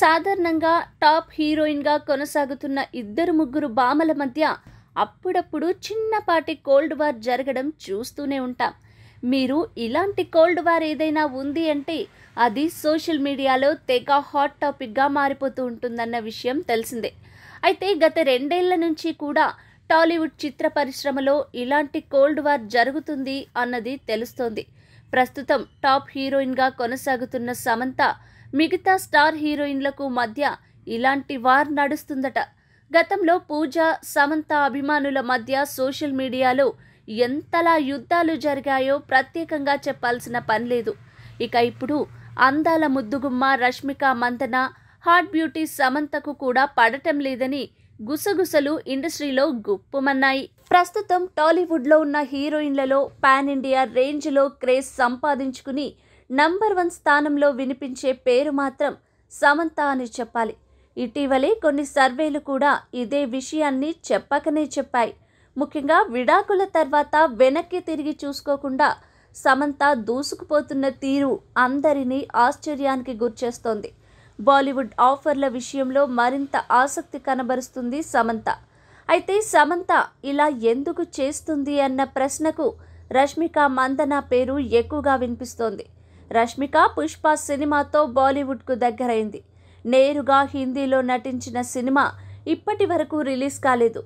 సాధారణంగా టాప్ హీరోయిన్గా కొనసాగుతున్న ఇద్దరు ముగ్గురు బామల మధ్య అప్పుడప్పుడు చిన్నపాటి కోల్డ్ వార్ జరగడం చూస్తూనే ఉంటాం మీరు ఇలాంటి కోల్డ్ వార్ ఏదైనా ఉంది అంటే అది సోషల్ మీడియాలో తెగ హాట్ టాపిక్గా మారిపోతూ ఉంటుందన్న విషయం తెలిసిందే అయితే గత రెండేళ్ల నుంచి కూడా టాలీవుడ్ చిత్ర పరిశ్రమలో ఇలాంటి కోల్డ్ వార్ జరుగుతుంది అన్నది తెలుస్తోంది ప్రస్తుతం టాప్ హీరోయిన్గా కొనసాగుతున్న సమంత మిగతా స్టార్ హీరోయిన్లకు మధ్య ఇలాంటి వార్ నడుస్తుందట గతంలో పూజ సమంత అభిమానుల మధ్య సోషల్ మీడియాలో ఎంతలా యుద్ధాలు జరిగాయో ప్రత్యేకంగా చెప్పాల్సిన పనిలేదు ఇక ఇప్పుడు అందాల ముద్దుగుమ్మ రష్మిక మందన హాట్ బ్యూటీ సమంతకు కూడా పడటం లేదని గుసగుసలు ఇండస్ట్రీలో గుప్పుమన్నాయి ప్రస్తుతం టాలీవుడ్లో ఉన్న హీరోయిన్లలో పాన్ ఇండియా రేంజ్లో క్రేజ్ సంపాదించుకుని నంబర్ వన్ స్థానంలో వినిపించే పేరు మాత్రం సమంత అని చెప్పాలి ఇటీవలే కొన్ని సర్వేలు కూడా ఇదే విషయాన్ని చెప్పకనే చెప్పాయి ముఖ్యంగా విడాకుల తర్వాత వెనక్కి తిరిగి చూసుకోకుండా సమంత దూసుకుపోతున్న తీరు అందరినీ ఆశ్చర్యానికి గురిచేస్తోంది బాలీవుడ్ ఆఫర్ల విషయంలో మరింత ఆసక్తి కనబరుస్తుంది సమంత అయితే సమంత ఇలా ఎందుకు చేస్తుంది అన్న ప్రశ్నకు రష్మిక మందన పేరు ఎక్కువగా వినిపిస్తోంది రష్మిక పుష్ప సినిమాతో బాలీవుడ్కు దగ్గరైంది నేరుగా హిందీలో నటించిన సినిమా ఇప్పటి వరకు రిలీజ్ కాలేదు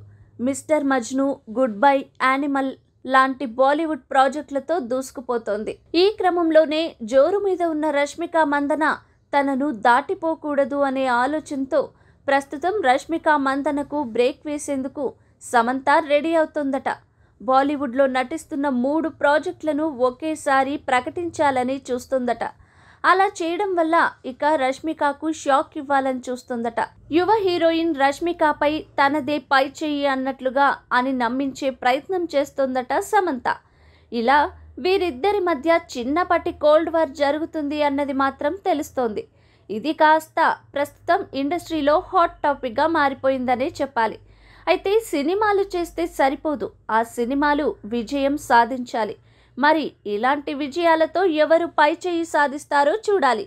mister Majnu good bye animal లాంటి బాలీవుడ్ ప్రాజెక్టులతో దూసుకుపోతోంది ఈ క్రమంలోనే జోరు మీద ఉన్న రష్మిక మందన తనను దాటిపోకూడదు అనే ఆలోచనతో ప్రస్తుతం రష్మిక మందనకు బ్రేక్ వేసేందుకు సమంత రెడీ అవుతుందట బాలీవుడ్లో నటిస్తున్న మూడు ప్రాజెక్టులను ఒకేసారి ప్రకటించాలని చూస్తుందట అలా చేయడం వల్ల ఇక రష్మికకు షాక్ ఇవ్వాలని చూస్తుందట యువ హీరోయిన్ రష్మికపై తనదే పై చెయ్యి అన్నట్లుగా అని నమ్మించే ప్రయత్నం చేస్తుందట సమంత ఇలా వీరిద్దరి మధ్య చిన్నపాటి కోల్డ్ వార్ జరుగుతుంది అన్నది మాత్రం తెలుస్తోంది ఇది కాస్త ప్రస్తుతం ఇండస్ట్రీలో హాట్ టాపిక్గా మారిపోయిందనే చెప్పాలి అయితే సినిమాలు చేస్తే సరిపోదు ఆ సినిమాలు విజయం సాధించాలి మరి ఇలాంటి విజయాలతో ఎవరు పై చేయి సాధిస్తారో చూడాలి